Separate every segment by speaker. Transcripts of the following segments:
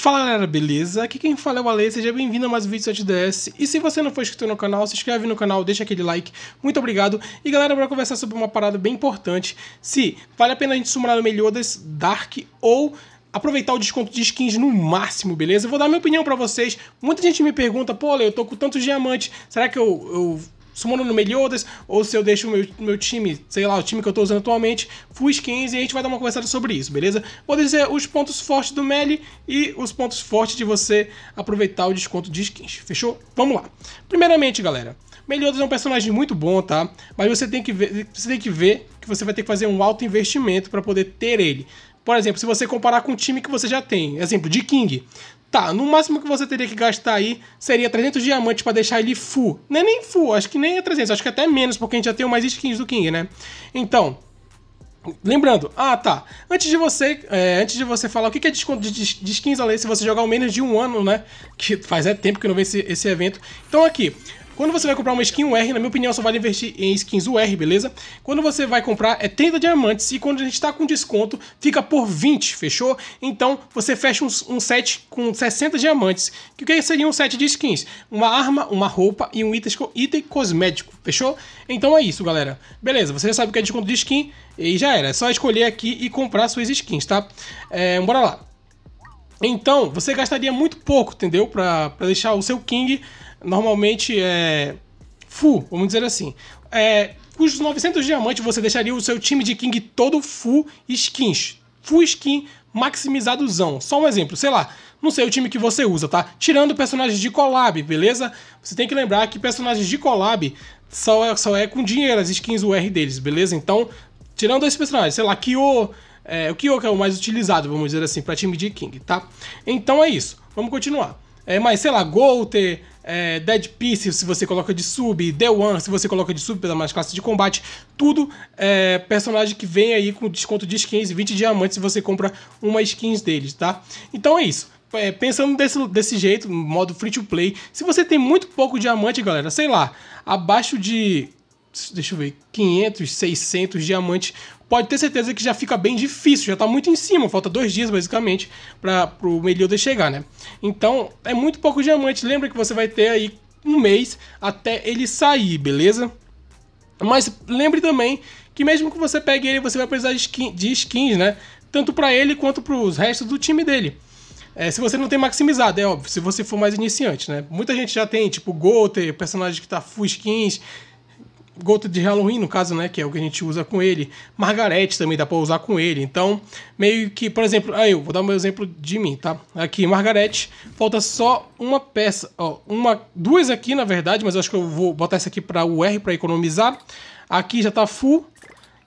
Speaker 1: Fala galera, beleza? Aqui quem fala é o Ale, seja bem-vindo a mais um vídeo 7DS. E se você não for inscrito no canal, se inscreve no canal, deixa aquele like, muito obrigado. E galera, bora conversar sobre uma parada bem importante, se vale a pena a gente sumar no Meliodas, Dark ou aproveitar o desconto de skins no máximo, beleza? Eu vou dar minha opinião pra vocês. Muita gente me pergunta, pô Ale, eu tô com tantos diamantes, será que eu, eu sumando no Meliodas, ou se eu deixo o meu, meu time, sei lá, o time que eu tô usando atualmente, full skins, e a gente vai dar uma conversada sobre isso, beleza? Vou dizer os pontos fortes do melee e os pontos fortes de você aproveitar o desconto de skins, fechou? Vamos lá. Primeiramente, galera, Meliodas é um personagem muito bom, tá? Mas você tem que ver, você tem que ver que você vai ter que fazer um alto investimento para poder ter ele. Por exemplo, se você comparar com o time que você já tem, exemplo de King. Tá, no máximo que você teria que gastar aí seria 300 diamantes para deixar ele full. Não é nem full, acho que nem é 300, acho que até menos, porque a gente já tem mais skins do King, né? Então, Lembrando, ah tá, antes de você, é, antes de você falar o que é desconto de, de, skins além se você jogar ao menos de um ano, né? Que faz é tempo que não vem esse, esse evento. Então aqui, quando você vai comprar uma skin UR, na minha opinião, só vale investir em skins UR, beleza? Quando você vai comprar é 30 diamantes e quando a gente está com desconto, fica por 20, fechou? Então você fecha um, um set com 60 diamantes. Que o que seria um set de skins? Uma arma, uma roupa e um item, item cosmético, fechou? Então é isso, galera. Beleza, você já sabe o que é desconto de skin e já era. É só escolher aqui e comprar suas skins, tá? É, bora lá. Então, você gastaria muito pouco, entendeu? Para deixar o seu King normalmente é, full, vamos dizer assim. É, os 900 diamantes você deixaria o seu time de King todo full skins. Full skin maximizadozão. Só um exemplo, sei lá, não sei o time que você usa, tá? Tirando personagens de collab, beleza? Você tem que lembrar que personagens de collab só é, só é com dinheiro, as skins UR deles, beleza? Então, tirando esses personagens, sei lá, Kyo, é, o Kyoka é o mais utilizado, vamos dizer assim, para time de King, tá? Então é isso, vamos continuar. É, mas, sei lá, Golter, é, Dead Piece, se você coloca de sub, The One, se você coloca de sub pela mais classe de combate, tudo é, personagem que vem aí com desconto de skins, 20 diamantes se você compra uma skins deles, tá? Então é isso. É, pensando desse, desse jeito, modo free to play, se você tem muito pouco diamante, galera, sei lá, abaixo de deixa eu ver, 500, 600 diamantes, pode ter certeza que já fica bem difícil, já tá muito em cima, falta dois dias basicamente para o Meliodas chegar, né? Então é muito pouco diamante, lembra que você vai ter aí um mês até ele sair, beleza? Mas lembre também que mesmo que você pegue ele, você vai precisar de, skin, de skins, né? Tanto para ele quanto para os restos do time dele. É, se você não tem maximizado, é óbvio, se você for mais iniciante, né? Muita gente já tem, tipo, Golter, personagem que tá full skins, gota de Halloween, no caso, né? Que é o que a gente usa com ele. Margarete também dá para usar com ele. Então, meio que, por exemplo, aí eu vou dar um exemplo de mim, tá? Aqui, Margarete, falta só uma peça, ó, uma, duas aqui na verdade, mas eu acho que eu vou botar essa aqui para o R para economizar. Aqui já tá full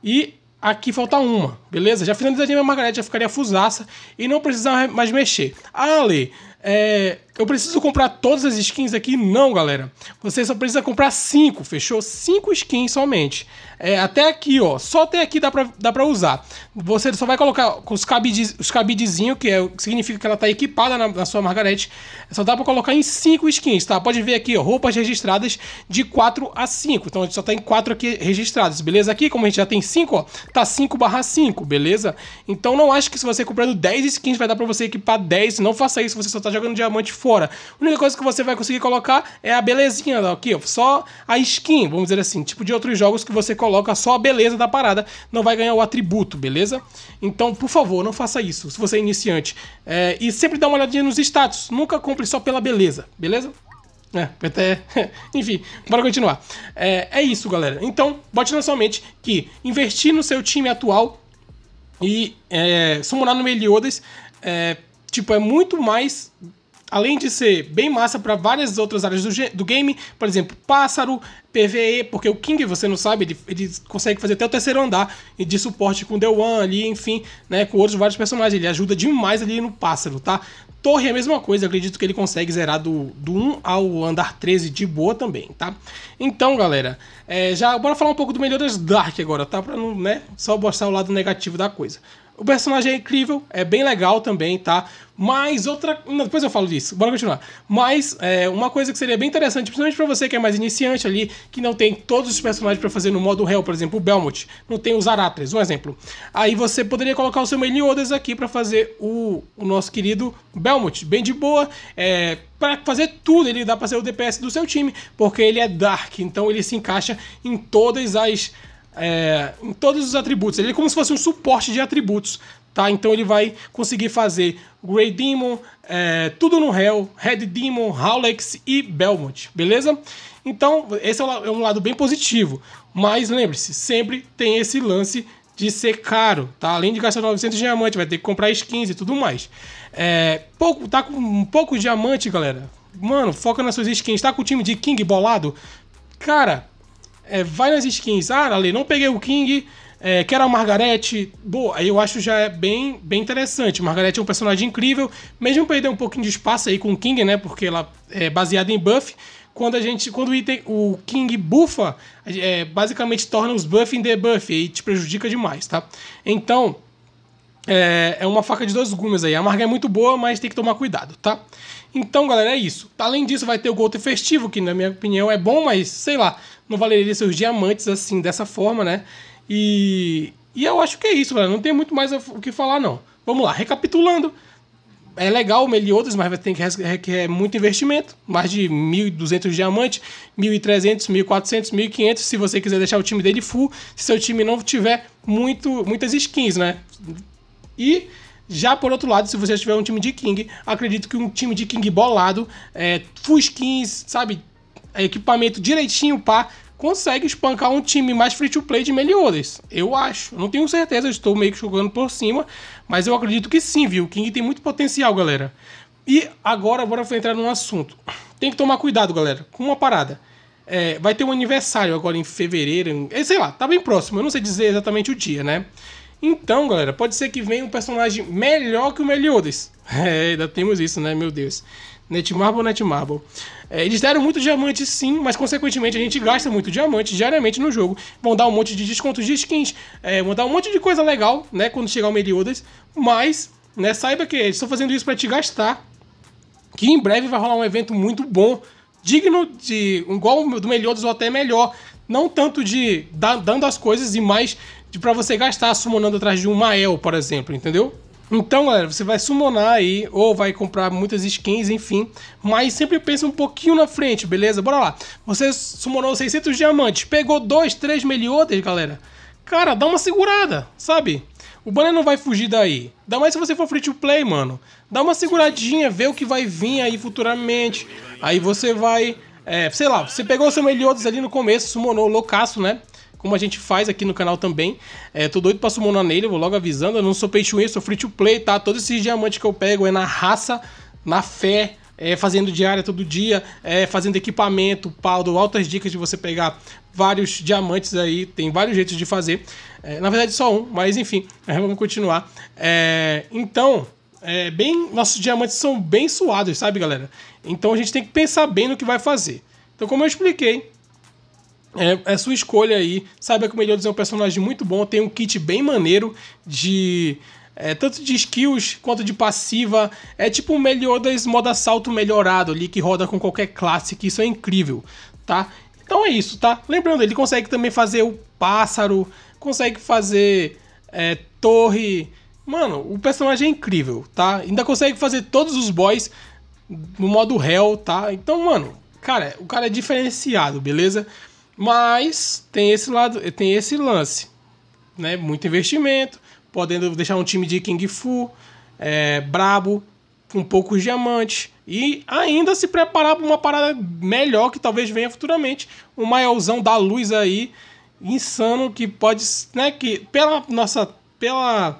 Speaker 1: e aqui falta uma, beleza? Já finalizaria minha Margarete, já ficaria fusaça e não precisar mais mexer. Ah, Ale, é, eu preciso comprar todas as skins aqui? Não, galera. Você só precisa comprar 5, fechou? 5 skins somente. É, até aqui, ó. Só até aqui dá pra, dá pra usar. Você só vai colocar os, cabides, os cabidezinhos, que, é, que significa que ela tá equipada na, na sua Margarete. Só dá pra colocar em 5 skins, tá? Pode ver aqui, ó, roupas registradas de 4 a 5. Então a gente só tá em 4 aqui registradas, beleza? Aqui, como a gente já tem 5, ó, tá 5 barra 5, beleza? Então não acho que se você comprando 10 skins vai dar pra você equipar 10. Não faça isso, você só tá jogando diamante fora fora. A única coisa que você vai conseguir colocar é a belezinha aqui, só a skin, vamos dizer assim, tipo de outros jogos que você coloca só a beleza da parada, não vai ganhar o atributo, beleza? Então, por favor, não faça isso, se você é iniciante. É, e sempre dá uma olhadinha nos status, nunca compre só pela beleza, beleza? É, até. Enfim, bora continuar. É, é isso, galera. Então, bote na sua mente que investir no seu time atual e é, summonar no Meliodas é, tipo, é muito mais além de ser bem massa para várias outras áreas do, do, game, por exemplo, pássaro, PVE, porque o King, você não sabe, ele, ele consegue fazer até o terceiro andar de suporte com o The One ali, enfim, né, com outros vários personagens, ele ajuda demais ali no pássaro, tá? Torre é a mesma coisa, acredito que ele consegue zerar do, do 1 ao andar 13 de boa também, tá? Então, galera, é, já bora falar um pouco do das Dark agora, tá? Pra não, né, só mostrar o lado negativo da coisa. O personagem é incrível, é bem legal também, tá? Mas outra. Depois eu falo disso, bora continuar. Mas é, uma coisa que seria bem interessante, principalmente para você que é mais iniciante ali, que não tem todos os personagens para fazer no modo real por exemplo, o Belmont, não tem os Aratres, um exemplo. Aí você poderia colocar o seu Meliodas aqui para fazer o, o, nosso querido Belmont, bem de boa, é, para fazer tudo, ele dá para ser o DPS do seu time, porque ele é Dark, então ele se encaixa em todas as é, em todos os atributos. Ele é como se fosse um suporte de atributos. Tá? Então ele vai conseguir fazer Grey Demon, é, Tudo no Hell, Red Demon, Howlex e Belmont, beleza? Então, esse é, é um lado bem positivo. Mas lembre-se, sempre tem esse lance de ser caro, tá? Além de gastar 900 diamante, vai ter que comprar skins e tudo mais. É, pouco, tá com um pouco de diamante, galera. Mano, foca nas suas skins. Tá com o time de King bolado? Cara, é, vai nas skins. Ah, Ale, não peguei o King, é, quero a Margarete. Boa, aí eu acho já é bem, bem interessante. Margarete é um personagem incrível, mesmo perder um pouquinho de espaço aí com o King, né? Porque ela é baseada em buff. Quando a gente. Quando o, item, o King bufa, é, basicamente torna os buff em debuff e te prejudica demais, tá? Então. É, é uma faca de dois gumes aí. A marca é muito boa, mas tem que tomar cuidado, tá? Então, galera, é isso. Além disso, vai ter o Golter Festivo, que na minha opinião é bom, mas sei lá, não valeria seus diamantes assim, dessa forma, né? E, e eu acho que é isso, galera. Não tem muito mais o que falar, não. Vamos lá, recapitulando. É legal o Meliodas, mas vai ter que requer é muito investimento. Mais de 1.200 diamantes, 1.300, 1.400, 1.500 se você quiser deixar o time dele full. Se seu time não tiver muito, muitas skins, né? E já por outro lado, se você tiver um time de King, acredito que um time de King bolado, é, Fuskins, sabe, equipamento direitinho, pá, consegue espancar um time mais free to play de Meliodas. Eu acho. Não tenho certeza, estou meio que jogando por cima, mas eu acredito que sim, viu? O King tem muito potencial, galera. E agora, bora entrar num assunto. Tem que tomar cuidado, galera, com uma parada. É, vai ter um aniversário agora em fevereiro, em, eh, sei lá, tá bem próximo, eu não sei dizer exatamente o dia, né? Então, galera, pode ser que venha um personagem melhor que o Meliodas. É, ainda temos isso, né? Meu Deus. Netmarble, Netmarble. É, eles deram muito diamante, sim, mas consequentemente a gente gasta muito diamante diariamente no jogo. Vão dar um monte de descontos de skins, é, vão dar um monte de coisa legal, né? Quando chegar o Meliodas. Mas, né, saiba que eles estão fazendo isso para te gastar. Que em breve vai rolar um evento muito bom, digno de. igual do Meliodas ou até melhor. Não tanto de dando as coisas e mais de para você gastar summonando atrás de um Mael, por exemplo, entendeu? Então, galera, você vai summonar aí, ou vai comprar muitas skins, enfim. Mas sempre pensa um pouquinho na frente, beleza? Bora lá. Você summonou 600 diamantes, pegou 2, 3 meliodas, galera. Cara, dá uma segurada, sabe? O banner não vai fugir daí. Dá mais se você for free to play, mano. Dá uma seguradinha, vê o que vai vir aí futuramente. Aí você vai... É, sei lá, você pegou o seu Meliodas ali no começo, summonou loucaço, né? como a gente faz aqui no canal também. É, tô doido pra sumonar nele, vou logo avisando. Eu não sou peixe win, sou free to play, tá? Todos esses diamantes que eu pego é na raça, na fé, é, fazendo diária todo dia, é, fazendo equipamento, pau, dou altas dicas de você pegar vários diamantes aí, tem vários jeitos de fazer. É, na verdade, só um, mas enfim, vamos continuar. É, então, é, bem, nossos diamantes são bem suados, sabe, galera? Então a gente tem que pensar bem no que vai fazer. Então, como eu expliquei, é, é sua escolha aí. que o Meliodas é um personagem muito bom, tem um kit bem maneiro de. É, tanto de skills quanto de passiva. É tipo um Meliodas modo assalto melhorado ali, que roda com qualquer classe, que isso é incrível, tá? Então é isso, tá? Lembrando, ele consegue também fazer o pássaro, consegue fazer é, torre. Mano, o personagem é incrível, tá? Ainda consegue fazer todos os boys no modo Hell, tá? Então, mano, cara, o cara é diferenciado, beleza? Mas tem esse lado, tem esse lance, né? Muito investimento, podendo deixar um time de King Fu é, brabo, com poucos diamantes e ainda se preparar para uma parada melhor que talvez venha futuramente, um maiolzão da luz aí insano que pode, né, que pela nossa pela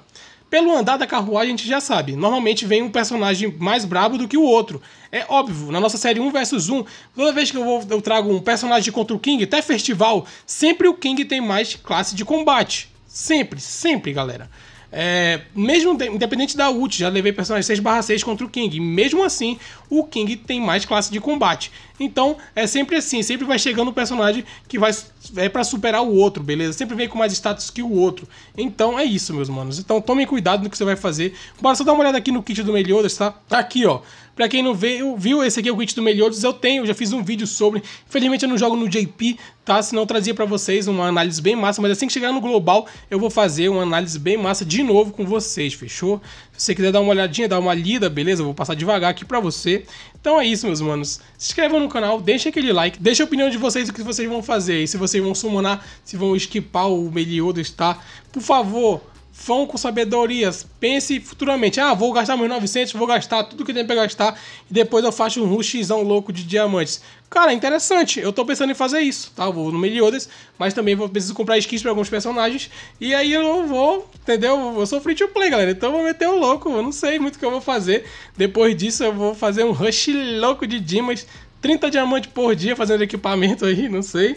Speaker 1: pelo andar da carruagem a gente já sabe. Normalmente vem um personagem mais brabo do que o outro. É óbvio, na nossa série 1 versus 1, toda vez que eu, vou, eu trago um personagem contra o King, até festival, sempre o King tem mais classe de combate. Sempre, sempre, galera. É, mesmo independente da ult, já levei personagem 6/6 contra o King. Mesmo assim, o King tem mais classe de combate. Então, é sempre assim, sempre vai chegando um personagem que vai é para superar o outro, beleza? Sempre vem com mais status que o outro. Então é isso, meus manos. Então tomem cuidado no que você vai fazer. Bora só dar uma olhada aqui no kit do Meliodas, tá? tá aqui, ó. Pra quem não veio, viu, esse aqui é o kit do Meliodas, eu tenho, já fiz um vídeo sobre. Infelizmente eu não jogo no JP, tá? Senão eu trazia pra vocês uma análise bem massa, mas assim que chegar no global, eu vou fazer uma análise bem massa de novo com vocês, fechou? Se você quiser dar uma olhadinha, dar uma lida, beleza? Eu vou passar devagar aqui pra você. Então é isso, meus manos. Se inscrevam no canal, deixem aquele like, deixem a opinião de vocês, o que vocês vão fazer. E se vocês vão summonar, se vão esquipar o Meliodas, tá? Por favor, vão com sabedorias. Pense futuramente. Ah, vou gastar meus 900, vou gastar tudo que tem pra gastar e depois eu faço um rushzão louco de diamantes. Cara, é interessante. Eu tô pensando em fazer isso, tá? Eu vou no Meliodas, mas também vou preciso comprar skins pra alguns personagens. E aí eu vou, entendeu? Eu sou free to play, galera. Então eu vou meter o um louco. Eu não sei muito o que eu vou fazer. Depois disso eu vou fazer um rush louco de diamantes. 30 diamantes por dia fazendo equipamento aí, não sei.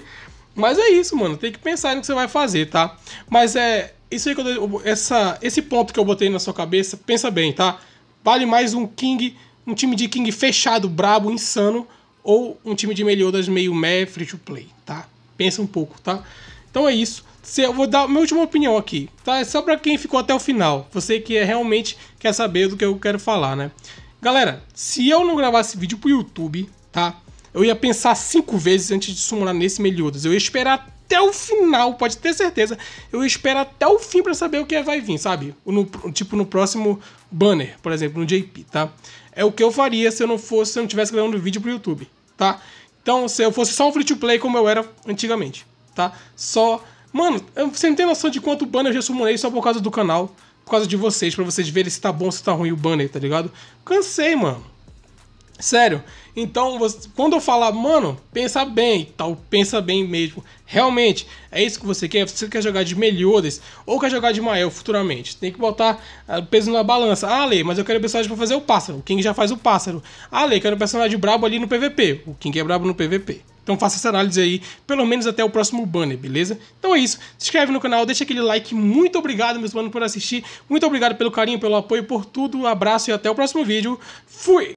Speaker 1: Mas é isso, mano. Tem que pensar no que você vai fazer, tá? Mas é isso aí que eu, essa, esse ponto que eu botei na sua cabeça, pensa bem, tá? Vale mais um King, um time de King fechado, brabo, insano, ou um time de Meliodas meio meh, free to play, tá? Pensa um pouco, tá? Então é isso. Se eu vou dar minha última opinião aqui, tá? É só para quem ficou até o final. Você que é, realmente quer saber do que eu quero falar, né? Galera, se eu não gravasse vídeo pro YouTube, tá? Eu ia pensar cinco vezes antes de sumular nesse Meliodas. Eu ia esperar até o final, pode ter certeza. Eu espero até o fim para saber o que é vai vir, sabe? No, tipo no próximo banner, por exemplo, no JP, tá? É o que eu faria se eu não fosse, se eu não tivesse gravando vídeo pro YouTube, tá? Então, se eu fosse só um free to play como eu era antigamente, tá? Só Mano, você não tem noção de quanto banner eu já sumonei só por causa do canal, por causa de vocês, para vocês verem se tá bom, se tá ruim o banner, tá ligado? Cansei, mano. Sério. Então, você, quando eu falar, mano, pensa bem, tal, pensa bem mesmo. Realmente, é isso que você quer? Você quer jogar de melhores? ou quer jogar de Mael futuramente? Tem que botar ah, peso na balança. Ah, Lei, mas eu quero personagem para fazer o pássaro. O King já faz o pássaro. Ah, Lei, quero personagem brabo ali no PVP. O King é brabo no PVP. Então faça essa análise aí, pelo menos até o próximo banner, beleza? Então é isso. Se inscreve no canal, deixa aquele like. Muito obrigado, meus manos, por assistir. Muito obrigado pelo carinho, pelo apoio, por tudo. Um abraço e até o próximo vídeo. Fui!